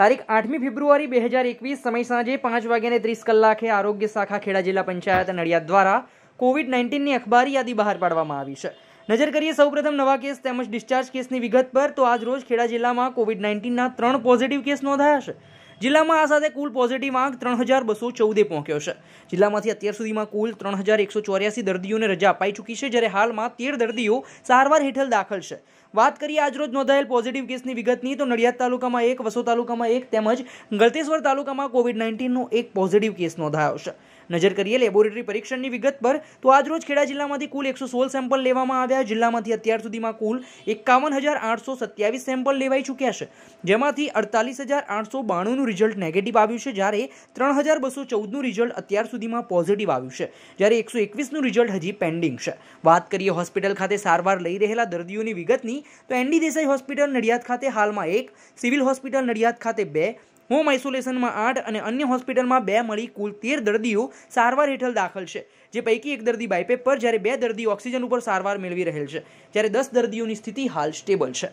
તારીખ આઠમી ફેબ્રુઆરી બે હજાર એકવીસ સમય સાંજે પાંચ વાગ્યાને ત્રીસ કલાકે આરોગ્ય શાખા ખેડા જિલ્લા પંચાયત નડિયાદ દ્વારા કોવિડ નાઇન્ટીનની અખબારી યાદી બહાર પાડવામાં આવી છે નજર કરીએ સૌપ્રથમ નવા કેસ તેમજ ડિસ્ચાર્જ કેસની વિગત પર તો આજ રોજ ખેડા જિલ્લામાં કોવિડ નાઇન્ટીનના ત્રણ પોઝિટિવ કેસ નોંધાયા છે જિલ્લામાં આ સાથે કુલ પોઝિટિવ આંક ત્રણ હજાર બસો ચૌદે પહોંચ્યો છે જિલ્લામાંથી અત્યાર સુધીમાં કુલ ત્રણ હજાર એકસો ચોર્યાસી દર્દીઓને રજા અપાઈ ચૂકી છે જ્યારે હાલમાં તેર દર્દીઓ સારવાર હેઠળ દાખલ છે વાત કરીએ આજરોજ નોંધાયેલ પોઝિટિવ કેસની વિગતની તો નડિયાદ તાલુકામાં એક વસો તાલુકામાં એક તેમજ ગળતેશ્વર તાલુકામાં કોવિડ નાઇન્ટીનનો એક પોઝિટિવ કેસ નોંધાયો છે નજર કરીએ લેબોરેટરી પરીક્ષણની વિગત પર તો આજરોજ ખેડા જિલ્લામાંથી કુલ એકસો સોળ સેમ્પલ લેવામાં આવ્યા જિલ્લામાંથી અત્યાર સુધીમાં કુલ એકાવન હજાર આઠસો સત્યાવીસ સેમ્પલ લેવાઈ ચૂક્યા છે જેમાંથી અડતાલીસ હજાર આઠસો બાણુંનું રિઝલ્ટ નેગેટિવ આવ્યું છે જ્યારે ત્રણ હજાર બસો ચૌદનું રિઝલ્ટ અત્યાર સુધીમાં પોઝિટિવ આવ્યું છે જ્યારે એકસો એકવીસનું રિઝલ્ટ હજી પેન્ડિંગ છે વાત કરીએ હોસ્પિટલ ખાતે સારવાર લઈ રહેલા દર્દીઓની વિગતની તો એનડી દેસાઈ હોસ્પિટલ નડિયાદ ખાતે હાલમાં એક સિવિલ હોસ્પિટલ નડિયાદ ખાતે બે હોમ આઇસોલેશનમાં આઠ અને અન્ય હોસ્પિટલમાં બે મળી કુલ તેર દર્દીઓ સારવાર હેઠળ દાખલ છે જે પૈકી એક દર્દી બાયપેપ પર જ્યારે બે દર્દીઓ ઓક્સિજન ઉપર સારવાર મેળવી રહેલ છે જ્યારે દસ દર્દીઓની સ્થિતિ હાલ સ્ટેબલ છે